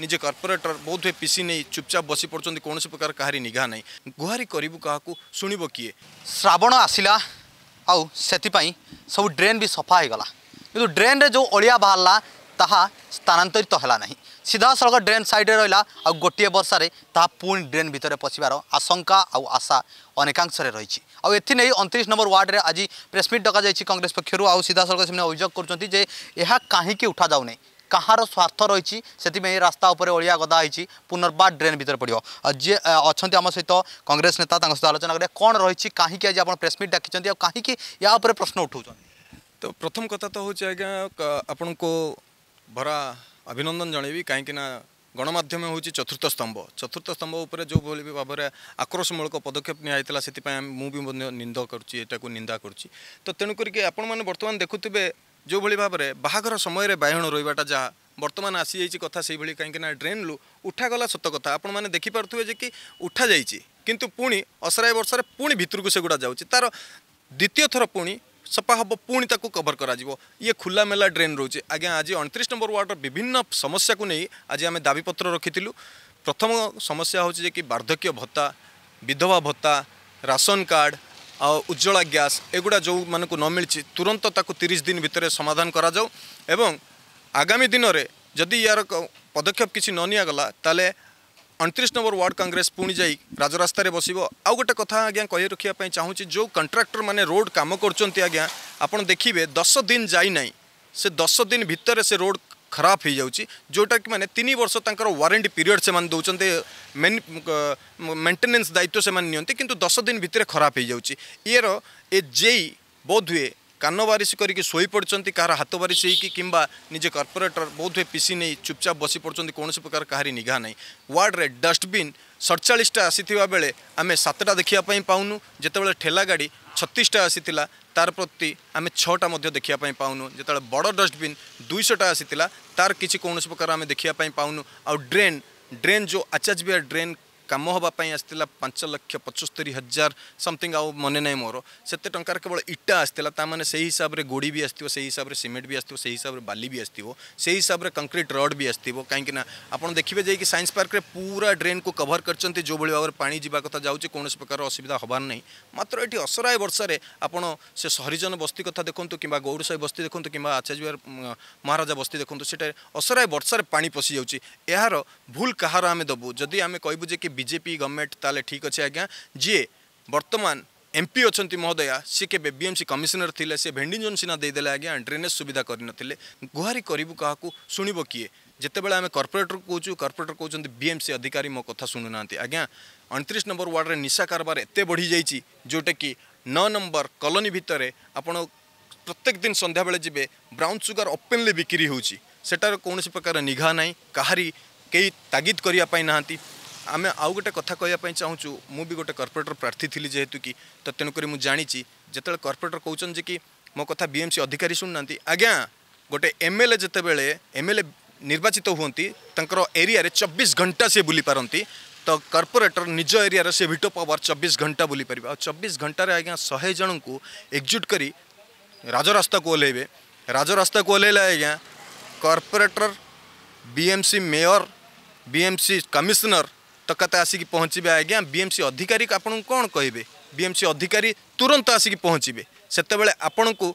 निज कर्पोरेटर बो पिसि चुपचाप बसी बसि पढ्छ क्र कहाँ निगा नै गुहारिबु कहाँबि कि श्रावण आसलाप सब ड्रेन सफा सफाइगला कि रे जो अलिया बाह्ला ता स्थानान्तरित सीधा सिधासल ड्रेन सइडे र आउँ गोटे वर्षले ता पहि ड्रेन भित्र पसार आशंका आ आशा अनेकांश अनेकांशले रिति आउँथे अन्तिस नम्बर वार्डले आज प्रेसमिट डकै कङ्ग्रेस पक्षहरू आउँ सिधासल अभियोग गर्ुन्छ यहाँकि उठाऊाउँ କାହାର ସ୍ୱାର୍ଥ ରହିଛି ସେଥିପାଇଁ ରାସ୍ତା ଉପରେ ଅଳିଆ ଗଦା ହେଇଛି ପୁନର୍ବାର ଡ୍ରେନ୍ ଭିତରେ ପଡ଼ିବ ଯିଏ ଅଛନ୍ତି ଆମ ସହିତ କଂଗ୍ରେସ ନେତା ତାଙ୍କ ସହିତ ଆଲୋଚନା କରିବା କ'ଣ ରହିଛି କାହିଁକି ଆଜି ଆପଣ ପ୍ରେସ୍ ମିଟ୍ ଡାକିଛନ୍ତି ଆଉ କାହିଁକି ୟା ଉପରେ ପ୍ରଶ୍ନ ଉଠାଉଛନ୍ତି ତ ପ୍ରଥମ କଥା ତ ହେଉଛି ଆଜ୍ଞା ଆପଣଙ୍କୁ ଭରା ଅଭିନନ୍ଦନ ଜଣେଇବି କାହିଁକିନା ଗଣମାଧ୍ୟମ ହେଉଛି ଚତୁର୍ଥ ସ୍ତମ୍ଭ ଚତୁର୍ଥ ସ୍ତମ୍ଭ ଉପରେ ଯେଉଁଭଳି ଭାବରେ ଆକ୍ରୋଶମୂଳକ ପଦକ୍ଷେପ ନିଆଯାଇଥିଲା ସେଥିପାଇଁ ମୁଁ ବି ମଧ୍ୟ ନିନ୍ଦ କରୁଛି ଏଟାକୁ ନିନ୍ଦା କରୁଛି ତ ତେଣୁ କରିକି ଆପଣମାନେ ବର୍ତ୍ତମାନ ଦେଖୁଥିବେ ଯେଉଁଭଳି ଭାବରେ ବାହାଘର ସମୟରେ ବାଇଗଣ ରହିବାଟା ଯାହା ବର୍ତ୍ତମାନ ଆସିଯାଇଛି କଥା ସେଇଭଳି କାହିଁକିନା ଡ୍ରେନ୍ରୁ ଉଠାଗଲା ସତ କଥା ଆପଣମାନେ ଦେଖିପାରୁଥିବେ ଯେ କି ଉଠାଯାଇଛି କିନ୍ତୁ ପୁଣି ଅସରାଏ ବର୍ଷରେ ପୁଣି ଭିତରକୁ ସେଗୁଡ଼ା ଯାଉଛି ତା'ର ଦ୍ୱିତୀୟ ଥର ପୁଣି ସଫା ହେବ ପୁଣି ତାକୁ କଭର କରାଯିବ ଇଏ ଖୋଲାମେଲା ଡ୍ରେନ୍ ରହୁଛି ଆଜ୍ଞା ଆଜି ଅଣତିରିଶ ନମ୍ବର ୱାର୍ଡ଼ର ବିଭିନ୍ନ ସମସ୍ୟାକୁ ନେଇ ଆଜି ଆମେ ଦାବିପତ୍ର ରଖିଥିଲୁ ପ୍ରଥମ ସମସ୍ୟା ହେଉଛି ଯେ କି ବାର୍ଦ୍ଧକ୍ୟ ଭତ୍ତା ବିଧବା ଭତ୍ତା ରାସନ କାର୍ଡ଼ ଆଉ ଉଜ୍ଜଳା ଗ୍ୟାସ୍ ଏଗୁଡ଼ା ଯେଉଁମାନଙ୍କୁ ନ ମିଳିଛି ତୁରନ୍ତ ତାକୁ ତିରିଶ ଦିନ ଭିତରେ ସମାଧାନ କରାଯାଉ ଏବଂ ଆଗାମୀ ଦିନରେ ଯଦି ୟାର ପଦକ୍ଷେପ କିଛି ନ ନିଆଗଲା ତାହେଲେ ଅଣତିରିଶ ନମ୍ବର ୱାର୍ଡ଼ କଂଗ୍ରେସ ପୁଣି ଯାଇ ରାଜରାସ୍ତାରେ ବସିବ ଆଉ ଗୋଟେ କଥା ଆଜ୍ଞା କହି ରଖିବା ପାଇଁ ଚାହୁଁଛି ଯେଉଁ କଣ୍ଟ୍ରାକ୍ଟର ମାନେ ରୋଡ଼ କାମ କରୁଛନ୍ତି ଆଜ୍ଞା ଆପଣ ଦେଖିବେ ଦଶ ଦିନ ଯାଇ ନାହିଁ ସେ ଦଶ ଦିନ ଭିତରେ ସେ ରୋଡ଼ ଖରାପ ହୋଇଯାଉଛି ଯେଉଁଟାକି ମାନେ ତିନି ବର୍ଷ ତାଙ୍କର ୱାରେଣ୍ଟି ପିରିୟଡ଼ ସେମାନେ ଦେଉଛନ୍ତି ମେଣ୍ଟେନାନ୍ସ ଦାୟିତ୍ୱ ସେମାନେ ନିଅନ୍ତି କିନ୍ତୁ ଦଶ ଦିନ ଭିତରେ ଖରାପ ହୋଇଯାଉଛି ଇଏର ଏ ଜେଇ ବୋଧ ହୁଏ କାନ ବାରିସି କରିକି ଶୋଇପଡ଼ୁଛନ୍ତି କାହାର ହାତ ବାରିସି ହେଇକି କିମ୍ବା ନିଜେ କର୍ପୋରେଟର ବୋଧ ହୁଏ ପିସି ନେଇ ଚୁପଚାପ ବସି ପଡ଼ୁଛନ୍ତି କୌଣସି ପ୍ରକାର କାହାରି ନିଘା ନାହିଁ ୱାର୍ଡ଼ରେ ଡଷ୍ଟବିନ୍ ସଡ଼ଚାଳିଶଟା ଆସିଥିବା ବେଳେ ଆମେ ସାତଟା ଦେଖିବା ପାଇଁ ପାଉନୁ ଯେତେବେଳେ ଠେଲା ଗାଡ଼ି ছতিশটা আসিলা তার প্রতি আমি ছটা মধ্যে দেখা পাওনু যেত বড় ডস্টবিন দুইশটা আসিলা তার কিছু কৌশি প্রকার আমি দেখা পাওনু আউ ড্রেন ড্রেন যে আচার্য বিহার ড্রেন कम हाँपी आ पांच लक्ष पचस्तरी हजार समथिंग आउ मन ना मोर से टकर केवल इटा आसाला तमाम से ही हिसाब से गोड़ भी आसो से हिसाब से सीमेंट भी आसो से हिसाब से बाली भी आसो से हिसाब से कंक्रीट रड भी आसो कहीं आपत देखिए जाइए सैंस पार्क में पूरा ड्रेन को कभर करो भाव में पा जावा कथ जाऊँच कौन प्रकार असुविधा हबार नहीं मात्र ये असराय वर्षा आपत से सहरीजन बस्ती कथ देखु कि गौड़साई बस्ती देखु कि आचार्य महाराजा बस्ती देखु से असराय वर्षा पा पशि यार भूल कहार आम देबू जदि आम कहूँ जी बीजेपी गवर्नमेंट ताले ठीक अच्छे आज्ञा जी वर्तमान एमपी अच्छा महोदया सी के बीएमसी कमिशनर थे सी भेडिंजोन सिना देदे आज्ञा ड्रेनेज सुविधा कर गुहारी करूँ क्या शुणब किए जितेबाला आम कर्पोरेटर कौ कर्पोरेटर कौन बीएमसी अधिकारी मो कथ शुणुना आज्ञा अंतरीश नंबर वार्ड में निशा कारबार एत बढ़ी जा जोटा कि नौ नंबर कलोनी भितर आप प्रत्येक दिन संध्या बेले जी ब्राउन सुगर ओपेनली बिक्री होटार कौन प्रकार निघा ना कहारी कई तागिद करने आम आउ गोटे कथ कहवाई चाहूँ मु भी गोटे कर्पोरेटर प्रार्थी थी जेहेतु कि तो तेणुक मुझे जाणी जिते कर्पोरेटर कौन जी कि मो कथ बीएमसी अधिकारी शुणुना आज्ञा गोटे एम एल ए जिते बड़े एम एल ए निर्वाचित हमें एरिया चबीस घंटा सी बुली पारती तो कर्पोरेटर निज एरिया से भिटो पावर चबीस घंटा बुली पार चबीस घंटे आज्ञा शहे जन को एकजुट कर राजरास्ता को ओल्लैबे राजरास्ता को ओल्ल आज्ञा corporator BMC mayor BMC commissioner ତକାତ ଆସିକି ପହଞ୍ଚିବେ ଆଜ୍ଞା ବିଏମ୍ସି ଅଧିକାରୀ ଆପଣଙ୍କୁ କ'ଣ କହିବେ ବିଏମ୍ସି ଅଧିକାରୀ ତୁରନ୍ତ ଆସିକି ପହଞ୍ଚିବେ ସେତେବେଳେ ଆପଣଙ୍କୁ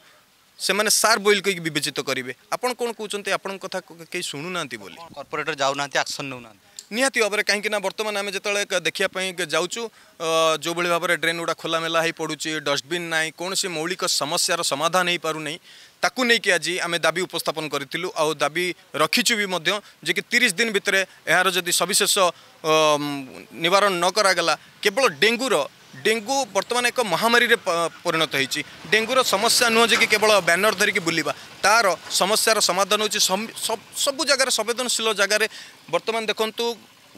ସେମାନେ ସାର୍ ବୋଇଲିକି ବିବେଚିତ କରିବେ ଆପଣ କ'ଣ କହୁଛନ୍ତି ଆପଣଙ୍କ କଥା କେହି ଶୁଣୁନାହାନ୍ତି ବୋଲି କର୍ପୋରେଟର ଯାଉନାହାନ୍ତି ଆକ୍ସନ୍ ନେଉନାହାନ୍ତି ନିହାତି ଭାବରେ କାହିଁକିନା ବର୍ତ୍ତମାନ ଆମେ ଯେତେବେଳେ ଦେଖିବା ପାଇଁ ଯାଉଛୁ ଯେଉଁଭଳି ଭାବରେ ଡ୍ରେନ୍ ଗୁଡ଼ା ଖୋଲାମେଲା ହୋଇ ପଡ଼ୁଛି ଡଷ୍ଟବିନ୍ ନାହିଁ କୌଣସି ମୌଳିକ ସମସ୍ୟାର ସମାଧାନ ହୋଇପାରୁନାହିଁ ତାକୁ ନେଇକି ଆଜି ଆମେ ଦାବି ଉପସ୍ଥାପନ କରିଥିଲୁ ଆଉ ଦାବି ରଖିଛୁ ବି ମଧ୍ୟ ଯେ କି ତିରିଶ ଦିନ ଭିତରେ ଏହାର ଯଦି ସବିଶେଷ ନିବାରଣ ନ କରାଗଲା କେବଳ ଡେଙ୍ଗୁର ଡେଙ୍ଗୁ ବର୍ତ୍ତମାନ ଏକ ମହାମାରୀରେ ପରିଣତ ହୋଇଛି ଡେଙ୍ଗୁର ସମସ୍ୟା ନୁହଁ ଯେ କି କେବଳ ବ୍ୟାନର ଧରିକି ବୁଲିବା ତା'ର ସମସ୍ୟାର ସମାଧାନ ହେଉଛି ସବୁ ଜାଗାରେ ସମ୍ବେଦନଶୀଳ ଜାଗାରେ ବର୍ତ୍ତମାନ ଦେଖନ୍ତୁ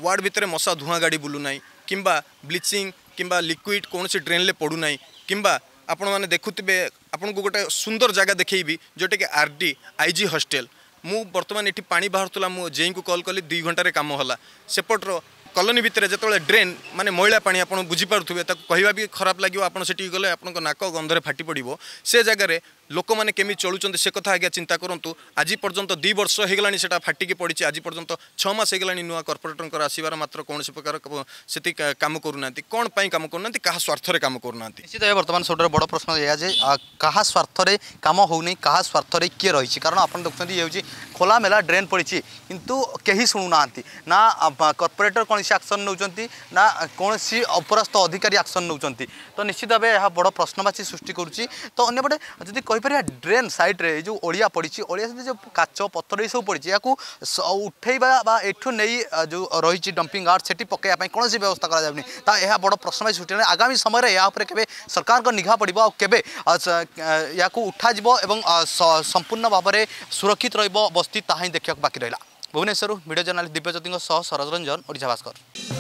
ୱାର୍ଡ଼ ଭିତରେ ମଶା ଧୂଆଁ ଗାଡ଼ି ବୁଲୁନାହିଁ କିମ୍ବା ବ୍ଲିଚିଂ କିମ୍ବା ଲିକ୍ୱିଡ଼ କୌଣସି ଡ୍ରେନ୍ରେ ପଡ଼ୁନାହିଁ କିମ୍ବା ଆପଣମାନେ ଦେଖୁଥିବେ ଆପଣଙ୍କୁ ଗୋଟେ ସୁନ୍ଦର ଜାଗା ଦେଖାଇବି ଯେଉଁଟାକି R D I G hostel ମୁଁ ବର୍ତ୍ତମାନ ଏଠି ପାଣି ବାହାରୁଥିଲା ମୁଁ ଜେଇଙ୍କୁ କଲ୍ କଲି ଦୁଇ ଘଣ୍ଟାରେ କାମ ହେଲା ସେପଟର କଲୋନୀ ଭିତରେ ଯେତେବେଳେ ଡ୍ରେନ୍ ମାନେ ମଇଳା ପାଣି ଆପଣ ବୁଝିପାରୁଥିବେ ତାକୁ କହିବା ବି ଖରାପ ଲାଗିବ ଆପଣ ସେଠିକି ଗଲେ ଆପଣଙ୍କ ନାକ ଗନ୍ଧରେ ଫାଟି ପଡ଼ିବ ସେ ଜାଗାରେ ଲୋକମାନେ କେମିତି ଚଳୁଛନ୍ତି ସେ କଥା ଆଜ୍ଞା ଚିନ୍ତା କରନ୍ତୁ ଆଜି ପର୍ଯ୍ୟନ୍ତ ଦୁଇ ବର୍ଷ ହୋଇଗଲାଣି ସେଇଟା ଫାଟିକି ପଡ଼ିଛି ଆଜି ପର୍ଯ୍ୟନ୍ତ ଛଅ ମାସ ହୋଇଗଲାଣି ନୂଆ କର୍ପୋରେଟରଙ୍କର ଆସିବାର ମାତ୍ର କୌଣସି ପ୍ରକାର ସେତିକି କାମ କରୁନାହାନ୍ତି କ'ଣ ପାଇଁ କାମ କରୁନାହାନ୍ତି କାହା ସ୍ୱାର୍ଥରେ କାମ କରୁନାହାନ୍ତି ନିଶ୍ଚିତ ଭାବେ ବର୍ତ୍ତମାନ ସବୁଠାରୁ ବଡ଼ ପ୍ରଶ୍ନ ଏହା ଯେ କାହା ସ୍ୱାର୍ଥରେ କାମ ହେଉନି କାହା ସ୍ୱାର୍ଥରେ କିଏ ରହିଛି କାରଣ ଆପଣ ଦେଖୁଛନ୍ତି ଇଏ ହେଉଛି খোলামেলা ড্রেন পড়িছি কিন্তু কেহি শুণুনাহান্তি না কর্পোরেটর কোণী আকশন নেউচন্তি না কোণী অপরাস্ত অধিকারী আকশন নেউচন্তি তো নিশ্চিত ভাবে ଏହା বড় প্রশ্নবাচী সৃষ্টি করুচি তো অন্যপটে যদি কইপারিবা ড্রেন সাইড্রে এই যে ওড়িয়া পড়িছি ওড়িয়া সাইড যে কাচ পথর এইসব পড়িছি ইয়াকু উঠাইবা বা এঠু নেই যে রয়েছে ডম্পিং আর্ট সেটি পকাইয়া পাই কোনসি ব্যবস্থা করা যাবনি তা ଏହା বড় প্রশ্নবাচী সৃষ্টি আগামী সময়ে ଏହା উপরে কেবে সরকারଙ୍କ নিঘা পড়িব ଆଉ কেবে ইয়াকু উঠাଯିব এবং সম্পূর্ণ ভাবে সুরক্ষিত রহব বস্তু ଆସୁଛି ତାହା ହିଁ ଦେଖିବାକୁ ବାକି ରହିଲା ଭୁବନେଶ୍ୱରରୁ ଭିଡ଼ିଓ ଜର୍ନାଲିଷ୍ଟ ଦିବ୍ୟଜ୍ୟୋତିଙ୍କ ସହ ସରୋଜ ରଞ୍ଜନ ଓଡ଼ିଶା ଭାସ୍କର